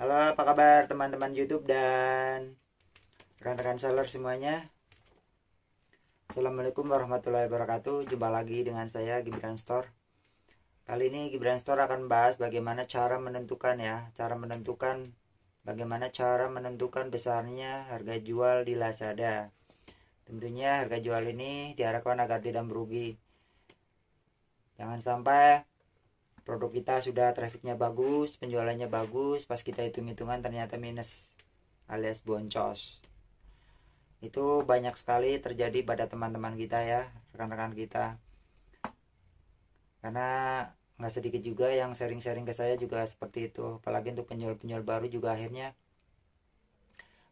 Halo, apa kabar teman-teman YouTube dan rekan-rekan seller semuanya? Assalamualaikum warahmatullahi wabarakatuh. Jumpa lagi dengan saya Gibran Store. Kali ini Gibran Store akan bahas bagaimana cara menentukan ya, cara menentukan bagaimana cara menentukan besarnya harga jual di Lazada. Tentunya harga jual ini diharapkan agar tidak merugi. Jangan sampai produk kita sudah trafficnya bagus penjualannya bagus pas kita hitung-hitungan ternyata minus alias boncos itu banyak sekali terjadi pada teman-teman kita ya rekan-rekan kita karena nggak sedikit juga yang sharing-sharing ke saya juga seperti itu apalagi untuk penjual-penjual baru juga akhirnya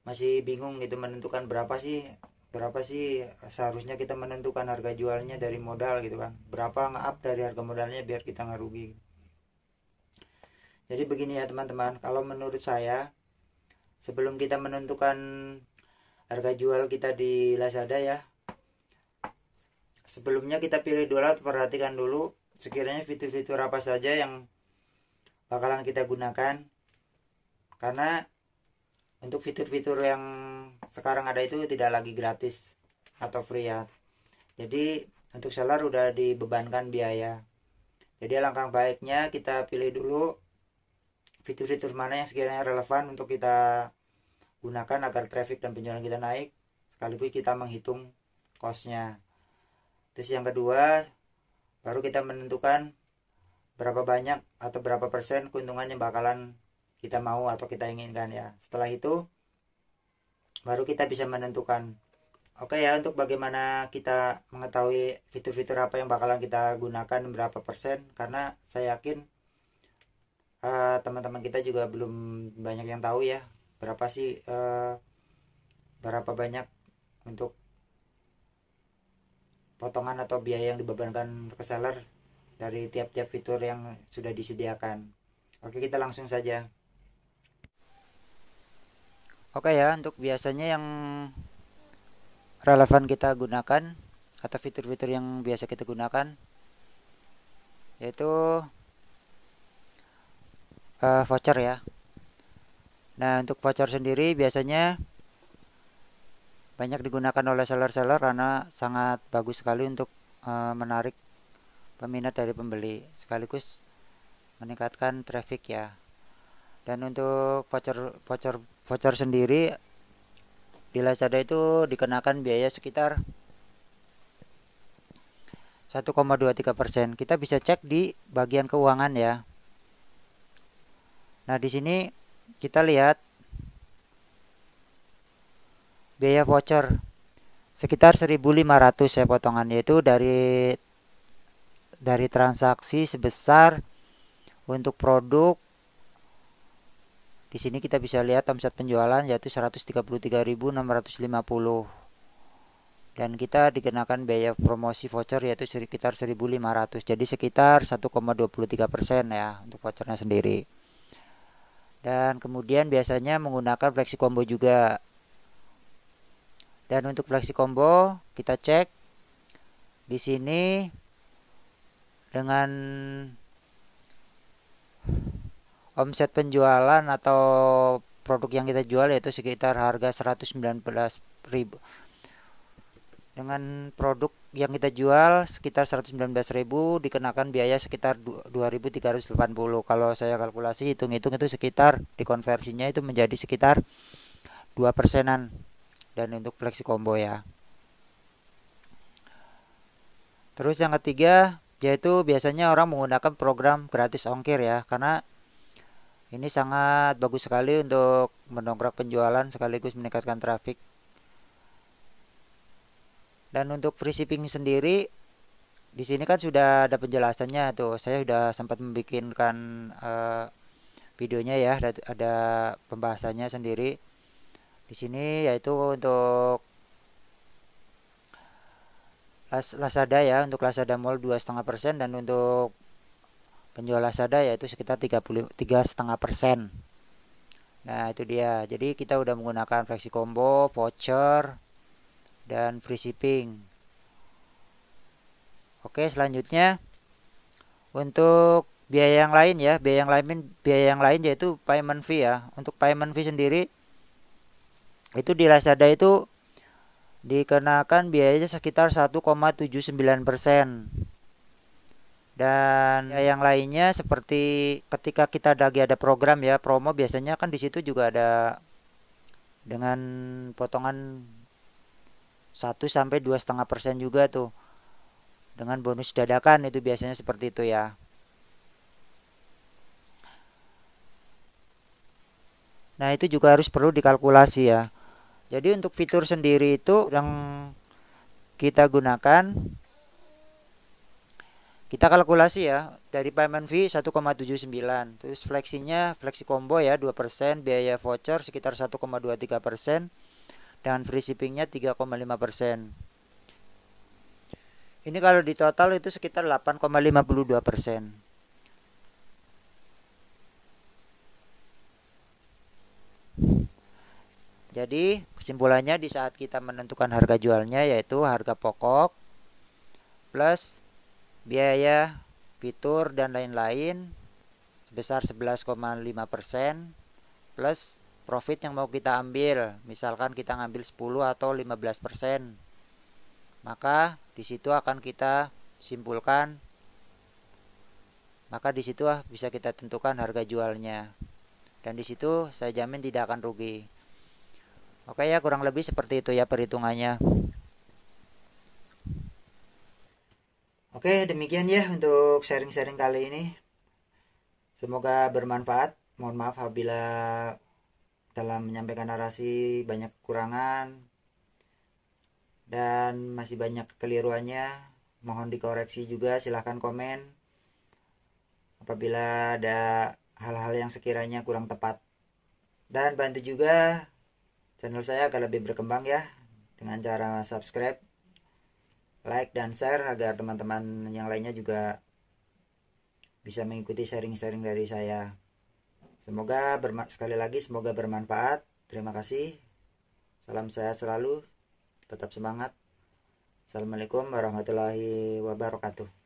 masih bingung gitu menentukan berapa sih berapa sih seharusnya kita menentukan harga jualnya dari modal gitu kan berapa nge-up dari harga modalnya biar kita nggak rugi jadi begini ya teman-teman, kalau menurut saya sebelum kita menentukan harga jual kita di Lazada ya. Sebelumnya kita pilih dulu perhatikan dulu sekiranya fitur-fitur apa saja yang bakalan kita gunakan. Karena untuk fitur-fitur yang sekarang ada itu tidak lagi gratis atau free ya. Jadi untuk seller udah dibebankan biaya. Jadi langkah baiknya kita pilih dulu fitur-fitur mana yang sekiranya relevan untuk kita gunakan agar traffic dan penjualan kita naik sekaligus kita menghitung costnya terus yang kedua baru kita menentukan berapa banyak atau berapa persen keuntungan yang bakalan kita mau atau kita inginkan ya setelah itu baru kita bisa menentukan oke okay ya untuk bagaimana kita mengetahui fitur-fitur apa yang bakalan kita gunakan berapa persen karena saya yakin teman eh, teman-teman kita juga belum banyak yang tahu ya berapa sih uh, berapa banyak untuk potongan atau biaya yang dibebankan ke seller dari tiap-tiap fitur yang sudah disediakan. Oke, kita langsung saja. Oke ya, untuk biasanya yang relevan kita gunakan atau fitur-fitur yang biasa kita gunakan yaitu uh, voucher ya. Nah, untuk voucher sendiri biasanya banyak digunakan oleh seller-seller karena sangat bagus sekali untuk uh, menarik peminat dari pembeli sekaligus meningkatkan traffic ya. Dan untuk voucher voucher voucher sendiri di Lazada itu dikenakan biaya sekitar 1,23%. Kita bisa cek di bagian keuangan ya. Nah, di sini kita lihat biaya voucher sekitar 1.500 ya potongan yaitu dari dari transaksi sebesar untuk produk di sini kita bisa lihat omset penjualan yaitu 133.650 dan kita dikenakan biaya promosi voucher yaitu sekitar 1.500 jadi sekitar 1,23% persen ya untuk vouchernya sendiri dan kemudian biasanya menggunakan fleksi combo juga dan untuk fleksi combo kita cek di sini dengan omset penjualan atau produk yang kita jual yaitu sekitar harga 119 ribu dengan produk yang kita jual sekitar 119.000 dikenakan biaya sekitar 2.380 kalau saya kalkulasi hitung-hitung itu sekitar dikonversinya itu menjadi sekitar 2 persenan dan untuk fleksi combo ya terus yang ketiga yaitu biasanya orang menggunakan program gratis ongkir ya karena ini sangat bagus sekali untuk mendongkrak penjualan sekaligus meningkatkan trafik dan untuk free shipping sendiri di sini kan sudah ada penjelasannya tuh. Saya sudah sempat membikinkan uh, videonya ya, ada, ada pembahasannya sendiri. Di sini yaitu untuk Lazada ya, untuk Lazada Mall 2,5% dan untuk penjual Lazada yaitu sekitar 33,5%. Nah, itu dia. Jadi kita udah menggunakan flexi combo, voucher, dan free shipping. Oke, selanjutnya untuk biaya yang lain ya, biaya yang lain biaya yang lain yaitu payment fee ya. Untuk payment fee sendiri itu di Lazada itu dikenakan biayanya sekitar 1,79 dan ya, yang lainnya seperti ketika kita lagi ada program ya promo biasanya kan di situ juga ada dengan potongan 1 sampai dua setengah persen juga tuh. Dengan bonus dadakan itu biasanya seperti itu ya. Nah itu juga harus perlu dikalkulasi ya. Jadi untuk fitur sendiri itu yang kita gunakan kita kalkulasi ya dari payment fee 1,79 terus fleksinya fleksi combo ya 2% biaya voucher sekitar 1,23% dengan free shippingnya 3,5 Ini kalau di total itu sekitar 8,52 Jadi kesimpulannya di saat kita menentukan harga jualnya yaitu harga pokok plus biaya fitur dan lain-lain sebesar 11,5% plus profit yang mau kita ambil misalkan kita ngambil 10 atau 15% maka disitu akan kita simpulkan maka disitu ah bisa kita tentukan harga jualnya dan disitu saya jamin tidak akan rugi oke ya kurang lebih seperti itu ya perhitungannya oke demikian ya untuk sharing-sharing kali ini semoga bermanfaat mohon maaf apabila dalam menyampaikan narasi banyak kekurangan dan masih banyak keliruannya mohon dikoreksi juga silahkan komen apabila ada hal-hal yang sekiranya kurang tepat dan bantu juga channel saya agar lebih berkembang ya dengan cara subscribe like dan share agar teman-teman yang lainnya juga bisa mengikuti sharing-sharing dari saya. Semoga sekali lagi semoga bermanfaat. Terima kasih. Salam saya selalu. Tetap semangat. Assalamualaikum warahmatullahi wabarakatuh.